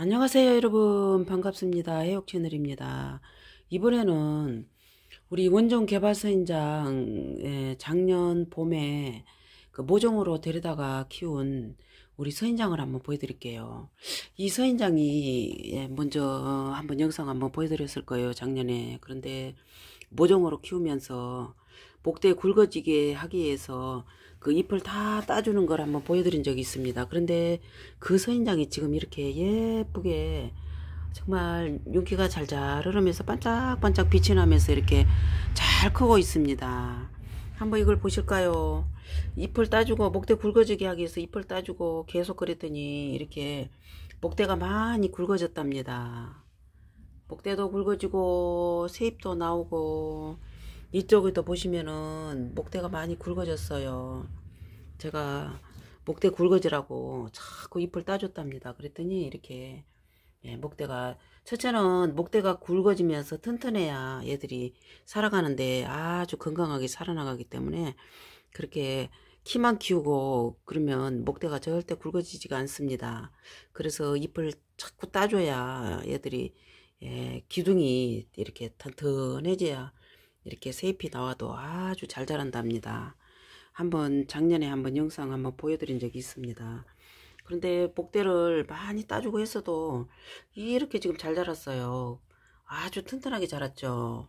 안녕하세요 여러분 반갑습니다 해역 채널입니다 이번에는 우리 원종 개발서인장 작년 봄에 그 모종으로 데려다가 키운 우리 서인장을 한번 보여드릴게요 이 서인장이 예, 먼저 한번 영상 한번 보여드렸을 거예요 작년에 그런데 모종으로 키우면서 복대 굵어지게 하기 위해서 그 잎을 다 따주는 걸 한번 보여드린 적이 있습니다. 그런데 그 선인장이 지금 이렇게 예쁘게 정말 윤기가 잘 잘 흐르면서 반짝반짝 빛이 나면서 이렇게 잘 크고 있습니다. 한번 이걸 보실까요? 잎을 따주고 목대 굵어지게 하기 위해서 잎을 따주고 계속 그랬더니 이렇게 목대가 많이 굵어졌답니다. 목대도 굵어지고 새잎도 나오고 이쪽에도 보시면은 목대가 많이 굵어졌어요. 제가 목대 굵어지라고 자꾸 잎을 따줬답니다. 그랬더니 이렇게 예, 목대가 첫째는 목대가 굵어지면서 튼튼해야 얘들이 살아가는데 아주 건강하게 살아나가기 때문에 그렇게 키만 키우고 그러면 목대가 절대 굵어지지가 않습니다. 그래서 잎을 자꾸 따줘야 얘들이 예, 기둥이 이렇게 튼튼해져야 이렇게 세잎이 나와도 아주 잘 자란답니다. 한번 작년에 한번 영상 한번 보여드린 적이 있습니다. 그런데 복대를 많이 따주고 했어도 이렇게 지금 잘 자랐어요. 아주 튼튼하게 자랐죠.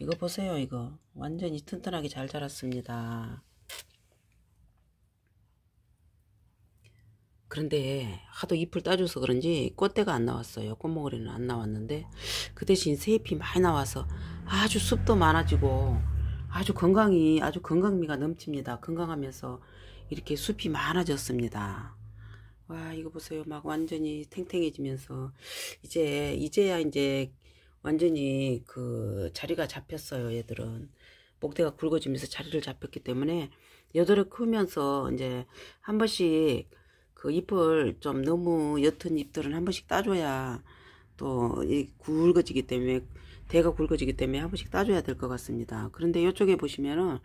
이거 보세요 이거 완전히 튼튼하게 잘 자랐습니다. 그런데 하도 잎을 따줘서 그런지 꽃대가 안 나왔어요. 꽃모으리는안 나왔는데 그 대신 새잎이 많이 나와서 아주 숲도 많아지고 아주 건강이 아주 건강미가 넘칩니다. 건강하면서 이렇게 숲이 많아졌습니다. 와 이거 보세요. 막 완전히 탱탱해지면서 이제 이제야 이제 완전히 그 자리가 잡혔어요. 얘들은 목대가 굵어지면서 자리를 잡혔기 때문에 여드름 크면서 이제 한 번씩 그 잎을 좀 너무 옅은 잎들은 한 번씩 따줘야 또 굵어지기 때문에 대가 굵어지기 때문에 한 번씩 따줘야 될 것 같습니다. 그런데 이쪽에 보시면은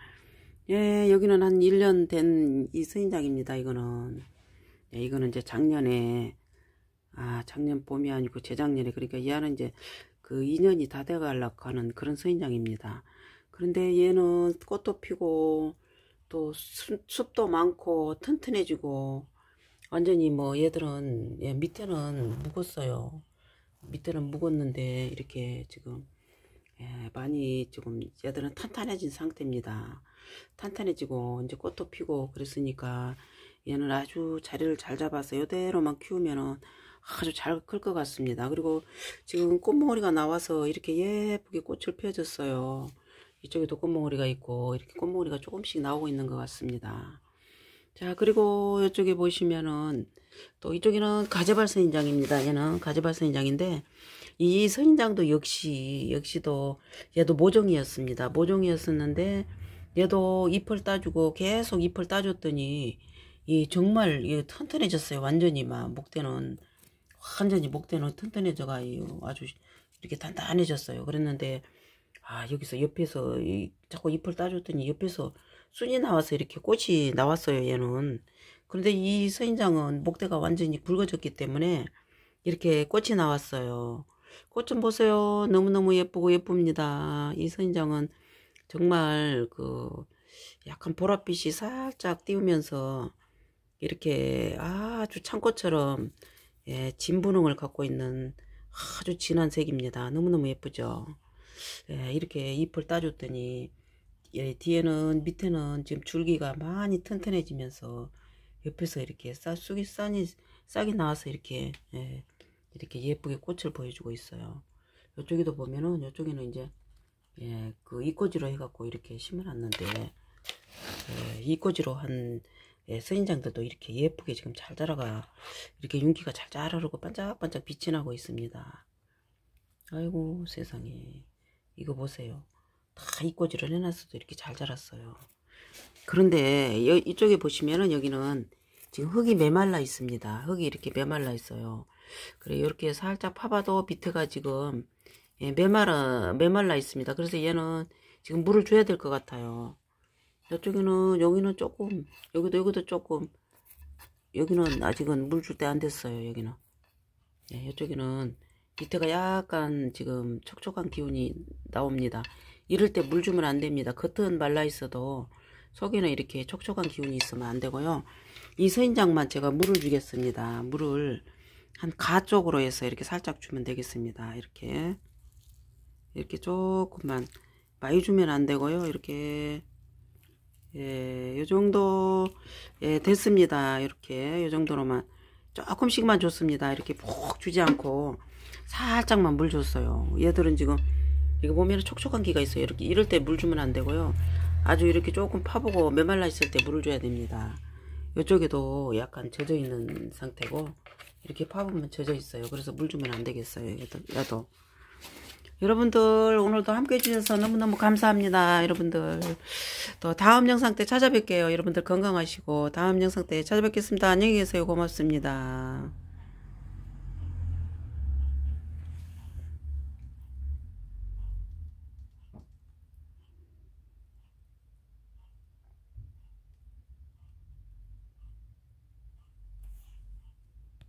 예 여기는 한 1년 된 이선인장입니다 이거는 예, 이거는 이제 작년에 아 작년 봄이 아니고 재작년에 그러니까 얘는 이제 그 2년이 다 돼가려고 하는 그런 선인장입니다 그런데 얘는 꽃도 피고 또 숲도 많고 튼튼해지고 완전히 뭐 얘들은 예, 밑에는 묵었어요. 밑에는 묵었는데 이렇게 지금 예, 많이 지금 얘들은 탄탄해진 상태입니다. 탄탄해지고 이제 꽃도 피고 그랬으니까 얘는 아주 자리를 잘 잡아서 이대로만 키우면은 아주 잘 클 것 같습니다. 그리고 지금 꽃머리가 나와서 이렇게 예쁘게 꽃을 피워줬어요. 이쪽에도 꽃머리가 있고 이렇게 꽃머리가 조금씩 나오고 있는 것 같습니다. 자 그리고 이쪽에 보시면은 또 이쪽에는 가재발 선인장입니다. 얘는 가재발 선인장인데 이 선인장도 역시 역시도 얘도 모종이었습니다. 모종이었었는데 얘도 잎을 따주고 계속 잎을 따줬더니 이 정말 이 튼튼해졌어요. 완전히 막 목대는 완전히 목대는 튼튼해져가 아주 이렇게 단단해졌어요. 그랬는데 아 여기서 옆에서 이, 자꾸 잎을 따줬더니 옆에서 순이 나와서 이렇게 꽃이 나왔어요 얘는 그런데 이 선인장은 목대가 완전히 굵어졌기 때문에 이렇게 꽃이 나왔어요 꽃 좀 보세요 너무너무 예쁘고 예쁩니다 이 선인장은 정말 그 약간 보랏빛이 살짝 띄우면서 이렇게 아주 창꽃처럼 예, 진분홍을 갖고 있는 아주 진한 색입니다. 너무너무 예쁘죠? 예, 이렇게 잎을 따줬더니 예, 뒤에는 밑에는 지금 줄기가 많이 튼튼해지면서 옆에서 이렇게 싹 쑥이 싹이 싹이 나와서 이렇게 예, 이렇게 예쁘게 꽃을 보여주고 있어요. 이쪽에도 보면은 이쪽에는 이제 예, 그 이꼬지로 해갖고 이렇게 심어놨는데 예, 이꽂이로한 예, 선인장들도 이렇게 예쁘게 지금 잘 자라가 이렇게 윤기가 잘 자라르고 반짝반짝 빛이 나고 있습니다. 아이고 세상에 이거 보세요. 다 이꼬지를 해놨어도 이렇게 잘 자랐어요. 그런데 여, 이쪽에 보시면은 여기는 지금 흙이 메말라 있습니다. 흙이 이렇게 메말라 있어요. 그래 이렇게 살짝 파봐도 비트가 지금 예, 메말라 메말라 있습니다. 그래서 얘는 지금 물을 줘야 될 것 같아요. 이쪽에는 여기는 조금 여기도 여기도 조금 여기는 아직은 물 줄 때 안 됐어요. 여기는 예, 이쪽에는 비트가 약간 지금 촉촉한 기운이 나옵니다. 이럴 때 물 주면 안 됩니다. 겉은 말라 있어도 속에는 이렇게 촉촉한 기운이 있으면 안 되고요. 이 선인장만 제가 물을 주겠습니다. 물을 한 가 쪽으로 해서 이렇게 살짝 주면 되겠습니다. 이렇게 이렇게 조금만 많이 주면 안 되고요. 이렇게 예, 요 정도 예, 됐습니다. 이렇게 요 정도로만 조금씩만 줬습니다. 이렇게 푹 주지 않고 살짝만 물 줬어요. 얘들은 지금 이거 보면 촉촉한 기가 있어요. 이렇게 이럴 때 물 주면 안 되고요. 아주 이렇게 조금 파보고 메말라 있을 때 물을 줘야 됩니다. 이쪽에도 약간 젖어 있는 상태고 이렇게 파보면 젖어 있어요. 그래서 물 주면 안 되겠어요. 얘도, 얘도. 여러분들 오늘도 함께 해주셔서 너무너무 감사합니다. 여러분들 또 다음 영상 때 찾아뵐게요. 여러분들 건강하시고 다음 영상 때 찾아뵙겠습니다. 안녕히 계세요. 고맙습니다.